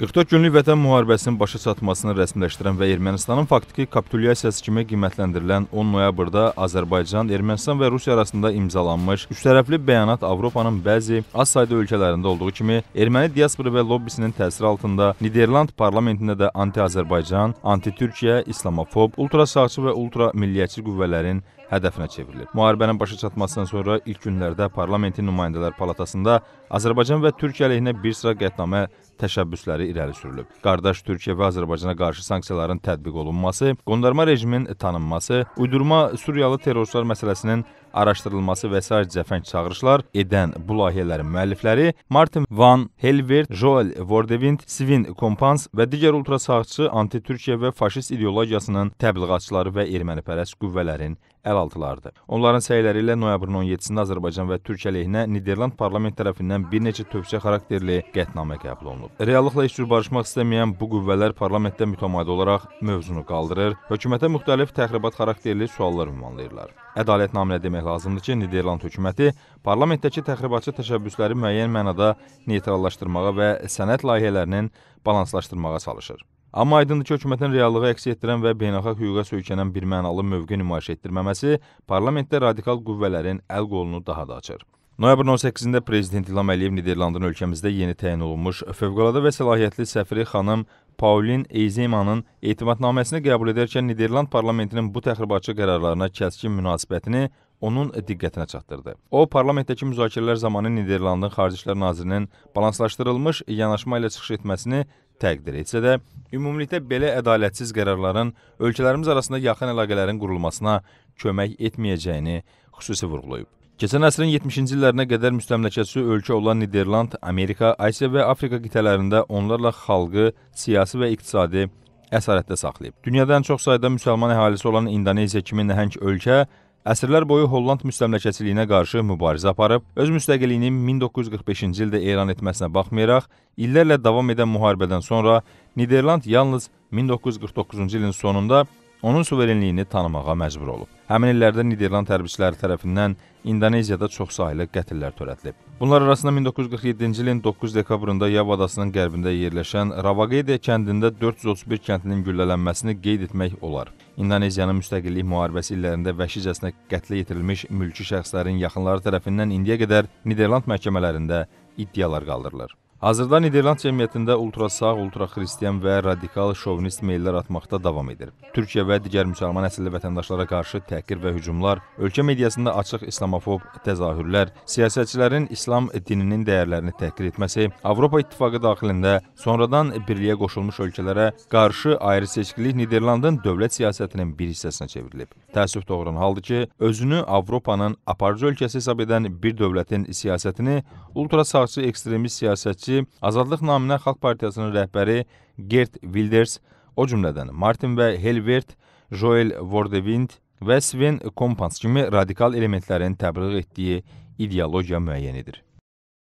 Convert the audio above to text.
44 günlük vətən müharibəsinin başa çatmasını rəsmiləşdirən və Ermənistanın faktiki kapitulyasiyası kimi qiymətləndirilən 10 noyabrda Azərbaycan, Ermənistan və Rusiya arasında imzalanmış üçtərəfli bəyanat Avropanın bəzi az sayda ölkələrində olduğu kimi erməni diasporu və lobbisinin təsiri altında Niderland parlamentində də anti-Azərbaycan, anti-Türkiyə, islamofob, ultrasağçı və ultramilliyyətçi qüvvələrin hədəfinə çevrilib. Müharibənin başa çatmasından sonra ilk günlərdə Parlamentin nümayəndələr palatasında Azərbaycan və Türkiyə əleyhinə bir sıra qətnamə təşəbbüsləri irəli sürülüb. Qardaş Türkiyə və Azərbaycana qarşı sanksiyaların tətbiq olunması, qondarma rejimin tanınması, uydurma Suriyalı terroristlər məsələsinin araşdırılması və s. cəfəng çağırışlar edən bu layihələrin müəllifləri Martin Van Helvert, Joel Vordevind, Svin Kompans və digər ultrasağçı anti-Türkiyə və faşist ideologiyasının təbliğatçıları və ermənipərəst qüvvələrin əlaltılardır. Onların səyləri ilə noyabrın 17-də Azərbaycan və Türkiyə əleyhinə Niderland parlament tərəfindən bir neçə tövsiyə xarakterli qətnamə qəbul olunub. Reallıqla heç cür barışmaq istəməyən bu qüvvələr parlamentdə mütəmadi olaraq mövzunu qaldırır, hökumətə müxtəlif təxribat xarakterli suallar ünvanlayırlar. Ədalət naminə demək etmək lazımdır ki, Niderland hökuməti parlamentdəki təxribatçı təşəbbüsləri müəyyən mənada neytrallaşdırmağa və sənəd layihələrinin balanslaşdırmağa çalışır. Amma aydındır ki, hökumətin reallığı əks etdirən və beynəlxalq hüquqa söykənən bir mənalı mövqe nümayiş etdirməməsi parlamentdə radikal qüvvələrin əl qolunu daha da açır. Noyabrın 18-də prezident İlham Əliyev Niderlandın ölkəmizdə yeni təyin olunmuş fövqəladə və səlahiyyətli səfiri xanım Paulin Eyzemanın etimadnaməsini qəbul edərkən Niderland parlamentinin bu təxribatçı qərarlarına kəskin münasibətini onun diqqətinə çatdırdı. O, parlamentdəki müzakirələr zamanı Niderlandın Xarici İşlər nazirinin balanslaşdırılmış yanaşma ilə çıxış etməsini təqdir etsə də, ümumilikdə belə ədalətsiz qərarların ölkələrimiz arasında yaxın əlaqələrin qurulmasına kömək etməyəcəyini xüsusi vurğulayıb. Keçən əsrin 70-ci illərinə qədər müstəmləkəçi ölkə olan Niderland, Amerika, Asiya və Afrika qitələrində onlarla xalqı siyasi və iqtisadi əsarətdə saxlayıb. Dünyada ən çox sayda müsəlman əhalisi olan İndoneziya kimi nəhəng ölkə Əsrlər boyu Holland müstəmləkəçiliyinə qarşı mübarizə aparıb, öz müstəqilliyini 1945-ci ildə elan etməsinə baxmayaraq, illərlə davam edən müharibədən sonra Niderland yalnız 1949-cu ilin sonunda onun suverenliyini tanımağa məcbur olub. Həmin illərdə Niderland hərbçiləri tərəfindən İndoneziyada çoxsaylı qətillər törədilib. Bunlar arasında 1947-ci ilin 9 dekabrında Yav adasının qərbində yerləşən Ravaqede kəndində 431 kəndlinin güllələnməsini qeyd etmək olar. İndoneziyanın müstəqillik müharibəsi illərində vəhşicəsinə qətlə yetirilmiş mülki şəxslərin yaxınları tərəfindən indiyə qədər Niderland məhkəmələrində iddialar qaldırılır. Hazırda Niderland cəmiyyətində ultrasağ, ultraxristian və radikal şovinist meyllər atmaqda davam edir. Türkiyə və digər müsəlman əsilli vətəndaşlara qarşı təhqir və hücumlar, ölkə mediasında açıq islamofob təzahürlər, siyasətçilərin İslam dininin dəyərlərini təhqir etməsi, Avropa İttifaqı daxilində sonradan birliyə qoşulmuş ölkələrə qarşı ayrı-seçkilik Niderlandın dövlət siyasətinin bir hissəsinə çevrilib. Təəssüf doğuran haldır ki, özünü Avropanın aparıcı ölkəsi hesab edən bir dövlətin siyasətini ultrasağçı ekstremist siyasətçi siyasi Azadlıq naminə Xalq Partiyasının rəhbəri Gert Wilders, o cümlədən Martin və Helvert, Joel Vordevind və Sven Kompans kimi radikal elementlərin təbliğ etdiyi ideologiya müəyyən edir.